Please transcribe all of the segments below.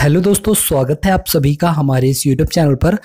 hello दोस्तों स्वागत है आप सभी का हमारे इस यूट्यूब चैनल पर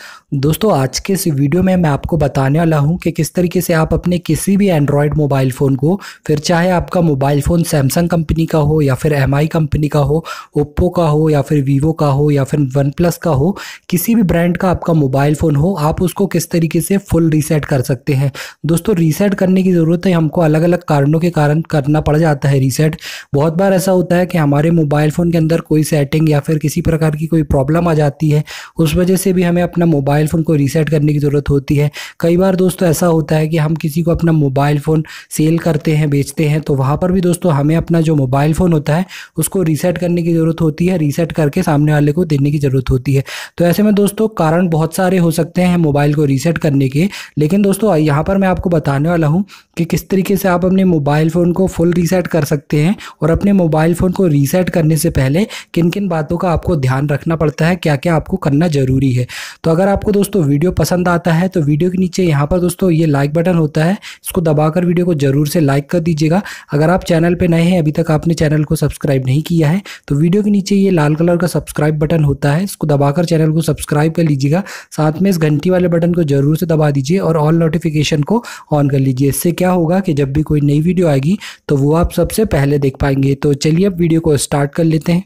दोस्तों आज के इस वीडियो में मैं आपको बताने वाला हूं कि किस तरीके से आप अपने किसी भी एंड्रॉयड मोबाइल फ़ोन को फिर चाहे आपका मोबाइल फ़ोन सैमसंग कंपनी का हो या फिर एम कंपनी का हो ओप्पो का हो या फिर वीवो का हो या फिर वन प्लस का हो किसी भी ब्रांड का आपका मोबाइल फ़ोन हो आप उसको किस तरीके से फुल रीसेट कर सकते हैं दोस्तों रीसेट करने की ज़रूरत है हमको अलग अलग कारणों के कारण करना पड़ जाता है रीसेट बहुत बार ऐसा होता है कि हमारे मोबाइल फ़ोन के अंदर कोई सेटिंग या फिर किसी प्रकार की कोई प्रॉब्लम आ जाती है उस वजह से भी हमें अपना मोबाइल फ़ोन को रीसेट करने की ज़रूरत होती है कई बार दोस्तों ऐसा होता है कि हम किसी को अपना मोबाइल फ़ोन सेल करते हैं बेचते हैं तो वहाँ पर भी दोस्तों हमें अपना जो मोबाइल फ़ोन होता है उसको रीसेट करने की ज़रूरत होती है रीसेट करके सामने वाले को देने की ज़रूरत होती है तो ऐसे में दोस्तों कारण बहुत सारे हो सकते हैं मोबाइल को रीसेट करने के लेकिन दोस्तों यहाँ पर मैं आपको बताने वाला हूँ कि किस तरीके से आप अपने मोबाइल फ़ोन को फुल रीसेट कर सकते हैं और अपने मोबाइल फ़ोन को रीसेट करने से पहले किन किन बातों का आपको ध्यान रखना पड़ता है क्या क्या आपको करना ज़रूरी है तो अगर आपको दोस्तों वीडियो पसंद आता है तो वीडियो के नीचे यहाँ पर दोस्तों ये लाइक बटन होता है इसको दबाकर वीडियो को ज़रूर से लाइक कर दीजिएगा अगर आप चैनल पर नए हैं अभी तक आपने चैनल को सब्सक्राइब नहीं किया है तो वीडियो के नीचे ये लाल कलर का सब्सक्राइब बटन होता है इसको दबाकर चैनल को सब्सक्राइब कर लीजिएगा साथ में इस घंटी वाले बटन को ज़रूर से दबा दीजिए और ऑल नोटिफिकेशन को ऑन कर लीजिए इससे क्या होगा कि जब भी कोई नई वीडियो आएगी तो वो आप सबसे पहले देख पाएंगे तो चलिए अब वीडियो को स्टार्ट कर लेते हैं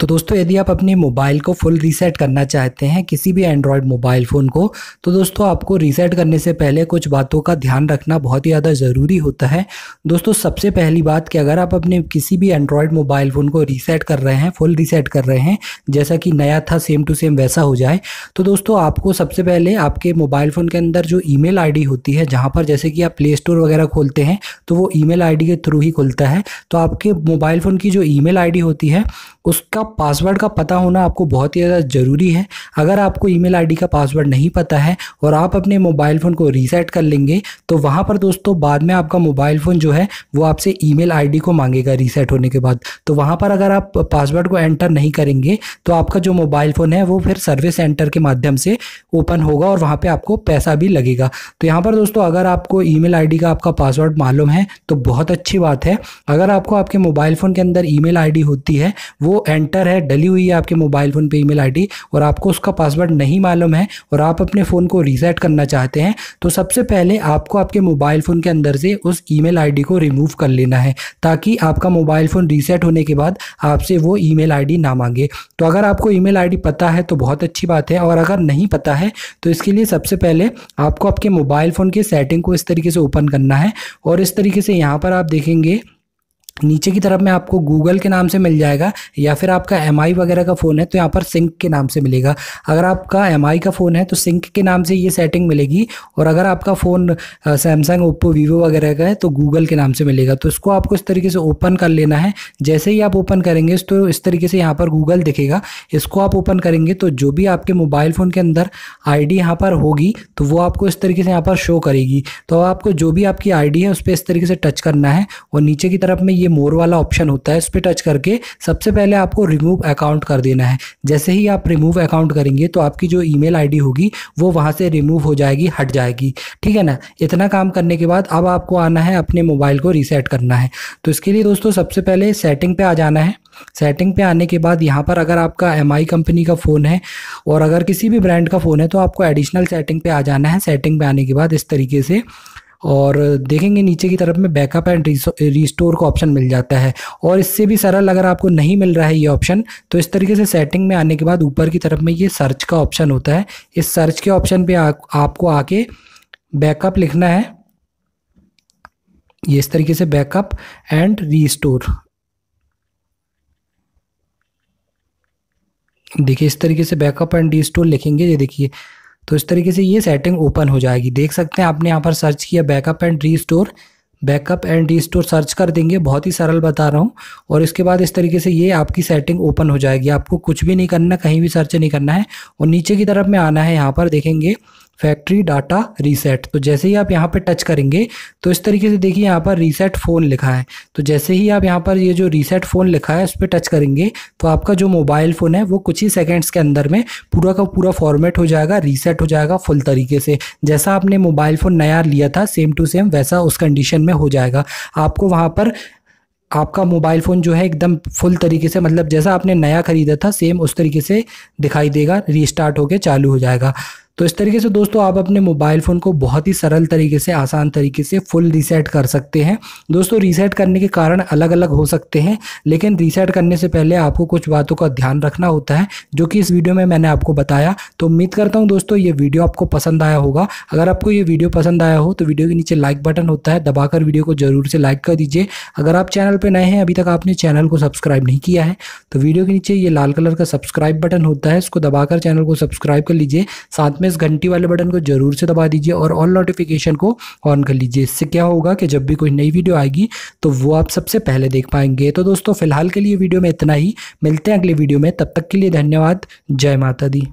तो दोस्तों यदि आप अपने मोबाइल को फुल रीसेट करना चाहते हैं किसी भी एंड्रॉयड मोबाइल फ़ोन को तो दोस्तों आपको रीसेट करने से पहले कुछ बातों का ध्यान रखना बहुत ही ज़्यादा ज़रूरी होता है दोस्तों सबसे पहली बात कि अगर आप अपने किसी भी एंड्रॉयड मोबाइल फ़ोन को रीसेट कर रहे हैं फुल रीसेट कर रहे हैं जैसा कि नया था सेम टू सेम वैसा हो जाए तो दोस्तों आपको सबसे पहले आपके मोबाइल फ़ोन के अंदर जो ई मेल होती है जहाँ पर जैसे कि आप प्ले स्टोर वगैरह खोलते हैं तो वो ई मेल के थ्रू ही खुलता है तो आपके मोबाइल फ़ोन की जो ई मेल होती है उसका का पासवर्ड का पता होना आपको बहुत ही ज़्यादा ज़रूरी है अगर आपको ईमेल आईडी का पासवर्ड नहीं पता है और आप अपने मोबाइल फ़ोन को रीसेट कर लेंगे तो वहाँ पर दोस्तों बाद में आपका मोबाइल फ़ोन जो है वो आपसे ईमेल आईडी को मांगेगा रीसेट होने के बाद तो वहाँ पर अगर आप पासवर्ड को एंटर नहीं करेंगे तो आपका जो मोबाइल फ़ोन है वो फिर सर्विस सेंटर के माध्यम से ओपन होगा और वहाँ पर आपको पैसा भी लगेगा तो यहाँ पर दोस्तों अगर आपको ईमेल आईडी का आपका पासवर्ड मालूम है तो बहुत अच्छी बात है अगर आपको आपके मोबाइल फ़ोन के अंदर ईमेल आईडी होती है वो एंटर एंटर है डली हुई है आपके मोबाइल फ़ोन पे ईमेल आईडी और आपको उसका पासवर्ड नहीं मालूम है और आप अपने फ़ोन को रीसेट करना चाहते हैं तो सबसे पहले आपको आपके मोबाइल फ़ोन के अंदर से उस ईमेल आईडी को रिमूव कर लेना है ताकि आपका मोबाइल फ़ोन रीसेट होने के बाद आपसे वो ई मेल ना मांगे तो अगर आपको ई मेल पता है तो बहुत अच्छी बात है और अगर नहीं पता है तो इसके लिए सबसे पहले आपको आपके मोबाइल फ़ोन के सेटिंग को इस तरीके से ओपन करना है और इस तरीके से यहाँ पर आप देखेंगे नीचे की तरफ में आपको गूगल के नाम से मिल जाएगा या फिर आपका एम वगैरह का फ़ोन है तो यहाँ पर सिंक के नाम से मिलेगा अगर आपका एम का फ़ोन है तो सिंक के नाम से ये सेटिंग मिलेगी और अगर आपका फ़ोन सैमसंग ओप्पो वीवो वगैरह का है तो गूगल के नाम से मिलेगा तो इसको आपको इस तरीके से ओपन कर लेना है जैसे ही आप ओपन करेंगे तो इस तरीके से यहाँ पर गूगल दिखेगा इसको आप ओपन करेंगे तो जो भी आपके मोबाइल फ़ोन के अंदर आई डी पर होगी तो वो आपको इस तरीके से यहाँ पर शो करेगी तो आपको जो भी आपकी आई है उस पर इस तरीके से टच करना है और नीचे की तरफ में ये मोर वाला ऑप्शन होता है इस पर टच करके सबसे पहले आपको रिमूव अकाउंट कर देना है जैसे ही आप रिमूव अकाउंट करेंगे तो आपकी जो ईमेल आईडी होगी वो वहाँ से रिमूव हो जाएगी हट जाएगी ठीक है ना इतना काम करने के बाद अब आपको आना है अपने मोबाइल को रीसेट करना है तो इसके लिए दोस्तों सबसे पहले सेटिंग पे आ जाना है सेटिंग पे आने के बाद यहाँ पर अगर आपका एम कंपनी का फ़ोन है और अगर किसी भी ब्रांड का फ़ोन है तो आपको एडिशनल सेटिंग पे आ जाना है सेटिंग पे आने के बाद इस तरीके से और देखेंगे नीचे की तरफ में बैकअप एंड रिस्टोर का ऑप्शन मिल जाता है और इससे भी सरल अगर आपको नहीं मिल रहा है ये ऑप्शन तो इस तरीके से सेटिंग में आने के बाद ऊपर की तरफ में ये सर्च का ऑप्शन होता है इस सर्च के ऑप्शन पे आ, आपको आके बैकअप लिखना है ये इस तरीके से बैकअप एंड रिस्टोर देखिए इस तरीके से बैकअप एंड रिस्टोर लिखेंगे ये देखिए तो इस तरीके से ये सेटिंग ओपन हो जाएगी देख सकते हैं आपने यहाँ पर सर्च किया बैकअप एंड री बैकअप एंड री सर्च कर देंगे बहुत ही सरल बता रहा हूँ और इसके बाद इस तरीके से ये आपकी सेटिंग ओपन हो जाएगी आपको कुछ भी नहीं करना कहीं भी सर्च नहीं करना है और नीचे की तरफ में आना है यहाँ पर देखेंगे फैक्ट्री डाटा रीसेट तो जैसे ही आप यहाँ पे टच करेंगे तो इस तरीके से देखिए यहाँ पर रीसेट फ़ोन लिखा है तो जैसे ही आप यहाँ पर ये यह जो रीसेट फ़ोन लिखा है उस पर टच करेंगे तो आपका जो मोबाइल फ़ोन है वो कुछ ही सेकेंड्स के अंदर में पूरा का पूरा फॉर्मेट हो जाएगा रीसेट हो जाएगा फुल तरीके से जैसा आपने मोबाइल फ़ोन नया लिया था सेम टू सेम वैसा उस कंडीशन में हो जाएगा आपको वहाँ पर आपका मोबाइल फ़ोन जो है एकदम फुल तरीके से मतलब जैसा आपने नया ख़रीदा था सेम उस तरीके से दिखाई देगा रीस्टार्ट होकर चालू हो जाएगा तो इस तरीके से दोस्तों आप अपने मोबाइल फ़ोन को बहुत ही सरल तरीके से आसान तरीके से फुल रीसेट कर सकते हैं दोस्तों रीसेट करने के कारण अलग अलग हो सकते हैं लेकिन रीसेट करने से पहले आपको कुछ बातों का ध्यान रखना होता है जो कि इस वीडियो में मैंने आपको बताया तो उम्मीद करता हूँ दोस्तों ये वीडियो आपको पसंद आया होगा अगर आपको ये वीडियो पसंद आया हो तो वीडियो के नीचे लाइक बटन होता है दबाकर वीडियो को जरूर से लाइक कर दीजिए अगर आप चैनल पर नए हैं अभी तक आपने चैनल को सब्सक्राइब नहीं किया है तो वीडियो के नीचे ये लाल कलर का सब्सक्राइब बटन होता है उसको दबाकर चैनल को सब्सक्राइब कर लीजिए साथ में इस घंटी वाले बटन को जरूर से दबा दीजिए और ऑल नोटिफिकेशन को ऑन कर लीजिए इससे क्या होगा कि जब भी कोई नई वीडियो आएगी तो वो आप सबसे पहले देख पाएंगे तो दोस्तों फिलहाल के लिए वीडियो में इतना ही मिलते हैं अगले वीडियो में तब तक के लिए धन्यवाद जय माता दी